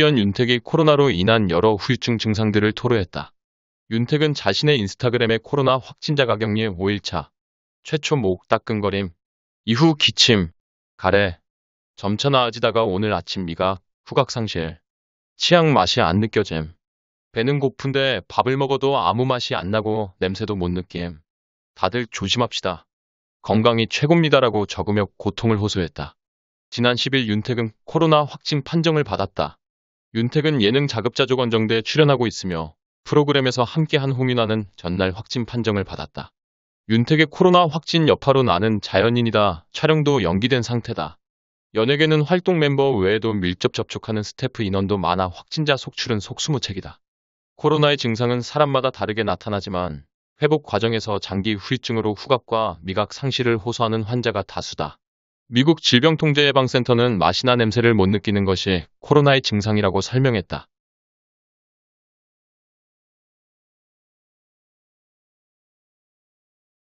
현 윤택이 코로나로 인한 여러 후유증 증상들을 토로했다. 윤택은 자신의 인스타그램에 코로나 확진자 가격리 5일차 최초 목 따끔거림 이후 기침, 가래, 점차 나아지다가 오늘 아침 미가 후각상실, 치약 맛이 안 느껴짐, 배는 고픈데 밥을 먹어도 아무 맛이 안 나고 냄새도 못 느낌. 다들 조심합시다. 건강이 최고입니다라고 적으며 고통을 호소했다. 지난 10일 윤택은 코로나 확진 판정을 받았다. 윤택은 예능 자급자족원정대에 출연하고 있으며 프로그램에서 함께한 홍민아는 전날 확진 판정을 받았다. 윤택의 코로나 확진 여파로 나는 자연인이다. 촬영도 연기된 상태다. 연예계는 활동 멤버 외에도 밀접 접촉하는 스태프 인원도 많아 확진자 속출은 속수무책이다. 코로나의 증상은 사람마다 다르게 나타나지만 회복 과정에서 장기 후유증으로 후각과 미각 상실을 호소하는 환자가 다수다. 미국 질병통제예방센터는 맛이나 냄새를 못 느끼는 것이 코로나의 증상이라고 설명했다.